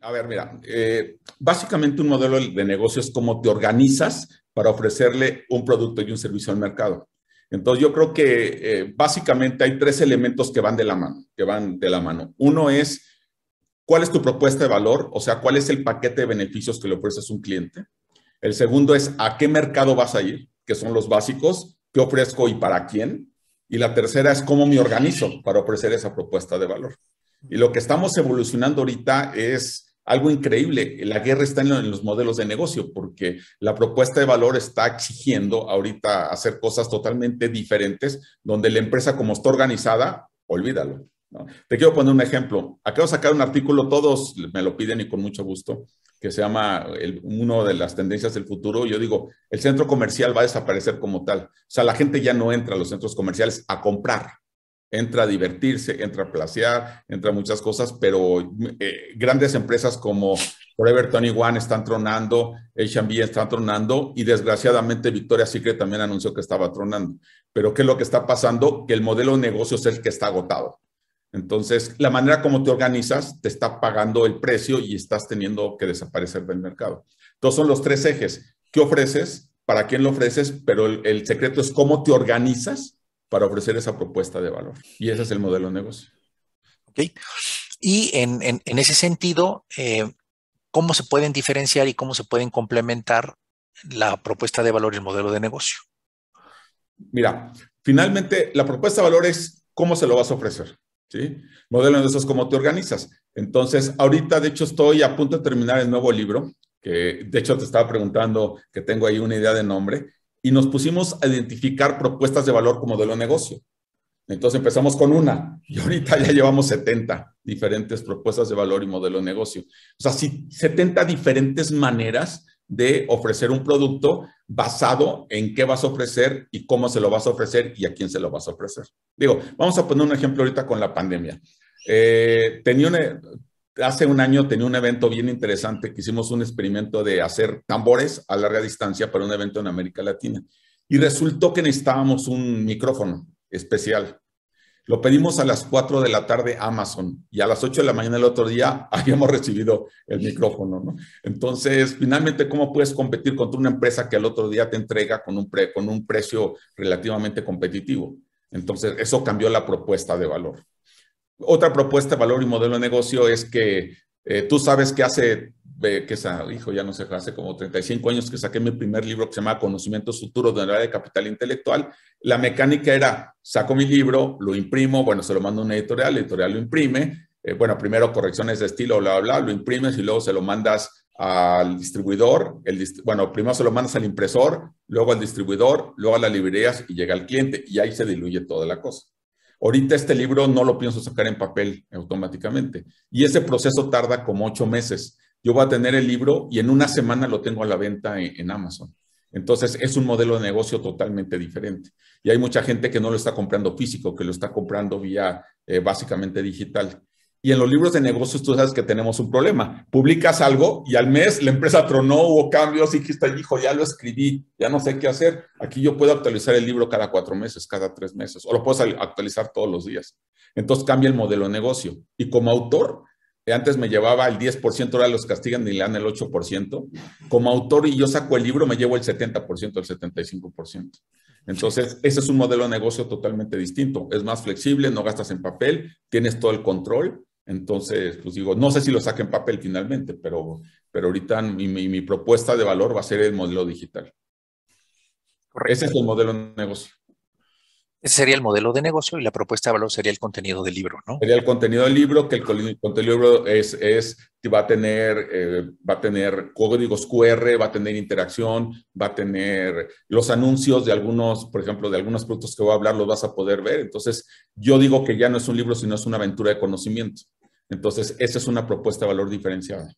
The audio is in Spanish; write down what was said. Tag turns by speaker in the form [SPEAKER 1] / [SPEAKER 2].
[SPEAKER 1] A ver, mira, eh, básicamente un modelo de negocio es cómo te organizas para ofrecerle un producto y un servicio al mercado. Entonces yo creo que eh, básicamente hay tres elementos que van de la mano, que van de la mano. Uno es cuál es tu propuesta de valor, o sea, cuál es el paquete de beneficios que le ofreces a un cliente. El segundo es a qué mercado vas a ir, que son los básicos, qué ofrezco y para quién. Y la tercera es cómo me organizo para ofrecer esa propuesta de valor. Y lo que estamos evolucionando ahorita es algo increíble. La guerra está en los modelos de negocio porque la propuesta de valor está exigiendo ahorita hacer cosas totalmente diferentes donde la empresa como está organizada, olvídalo. Te quiero poner un ejemplo. Acabo de sacar un artículo, todos me lo piden y con mucho gusto, que se llama uno de las tendencias del futuro. Yo digo, el centro comercial va a desaparecer como tal. O sea, la gente ya no entra a los centros comerciales a comprar entra a divertirse, entra a placear, entra a muchas cosas, pero eh, grandes empresas como Forever One están tronando, H&B está tronando y desgraciadamente Victoria Secret también anunció que estaba tronando. Pero ¿qué es lo que está pasando? Que el modelo de negocio es el que está agotado. Entonces, la manera como te organizas te está pagando el precio y estás teniendo que desaparecer del mercado. Entonces, son los tres ejes. ¿Qué ofreces? ¿Para quién lo ofreces? Pero el, el secreto es cómo te organizas para ofrecer esa propuesta de valor. Y ese es el modelo de negocio. Ok. Y en, en, ese sentido, eh, ¿cómo se pueden diferenciar y cómo se pueden complementar la propuesta de valor y el modelo de negocio? Mira, finalmente la propuesta de valor es cómo se lo vas a ofrecer. ¿sí? Modelo de negocio es cómo te organizas. Entonces, ahorita de hecho estoy a punto de terminar el nuevo libro, que de hecho te estaba preguntando que tengo ahí una idea de nombre y nos pusimos a identificar propuestas de valor como modelo de negocio. Entonces empezamos con una y ahorita ya llevamos 70 diferentes propuestas de valor y modelo de negocio. O sea, 70 diferentes maneras de ofrecer un producto basado en qué vas a ofrecer y cómo se lo vas a ofrecer y a quién se lo vas a ofrecer. Digo, vamos a poner un ejemplo ahorita con la pandemia. Eh, tenía una, hace un año tenía un evento bien interesante que hicimos un experimento de hacer tambores a larga distancia para un evento en América Latina. Y resultó que necesitábamos un micrófono especial. Lo pedimos a las 4 de la tarde Amazon y a las 8 de la mañana del otro día habíamos recibido el micrófono. Entonces, finalmente, ¿cómo puedes competir contra una empresa que al otro día te entrega con un, con un precio relativamente competitivo? Entonces, eso cambió la propuesta de valor. Otra propuesta de valor y modelo de negocio es que eh, tú sabes que hace, que ah, hijo, ya no sé, hace como 35 años que saqué mi primer libro que se llama Conocimientos Futuros de la área de Capital Intelectual. La mecánica era, saco mi libro, lo imprimo, bueno, se lo mando a una editorial, la editorial lo imprime, eh, bueno, primero correcciones de estilo, bla, bla, bla, lo imprimes y luego se lo mandas al distribuidor, el, bueno, primero se lo mandas al impresor, luego al distribuidor, luego a las librerías y llega al cliente y ahí se diluye toda la cosa. Ahorita este libro no lo pienso sacar en papel automáticamente y ese proceso tarda como ocho meses. Yo voy a tener el libro y en una semana lo tengo a la venta e-, en, Amazon. Entonces es un modelo de negocio totalmente diferente. Y hay mucha gente que no lo está comprando físico, que lo está comprando vía eh, básicamente digital. Y en los libros de negocios tú sabes que tenemos un problema. Publicas algo y al mes la empresa tronó, hubo cambios y dijiste, hijo, ya lo escribí, ya no sé qué hacer. Aquí yo puedo actualizar el libro cada cuatro meses, cada tres meses, o lo puedo actualizar todos los días. Entonces cambia el modelo de negocio. Y como autor, eh, antes me llevaba el 10%, ahora los castigan y le dan el 8%. Como autor y yo saco el libro, me llevo el 70%, el 75%. Entonces, ese es un modelo de negocio totalmente distinto. Es más flexible, no gastas en papel, tienes todo el control entonces, pues digo, no sé si lo saque en papel finalmente, pero, pero ahorita mi, propuesta de valor va a ser el modelo digital. Ese es el modelo de negocio. Ese sería el modelo de negocio y la propuesta de valor sería el contenido del libro, ¿no? Sería el contenido del libro, que el contenido del libro es, es va, a tener, eh, va a tener códigos QR, va a tener interacción, va a tener los anuncios de algunos, por ejemplo, de algunos productos que voy a hablar, los vas a poder ver. Entonces, yo digo que ya no es un libro, sino es una aventura de conocimiento. Entonces, esa es una propuesta de valor diferenciada.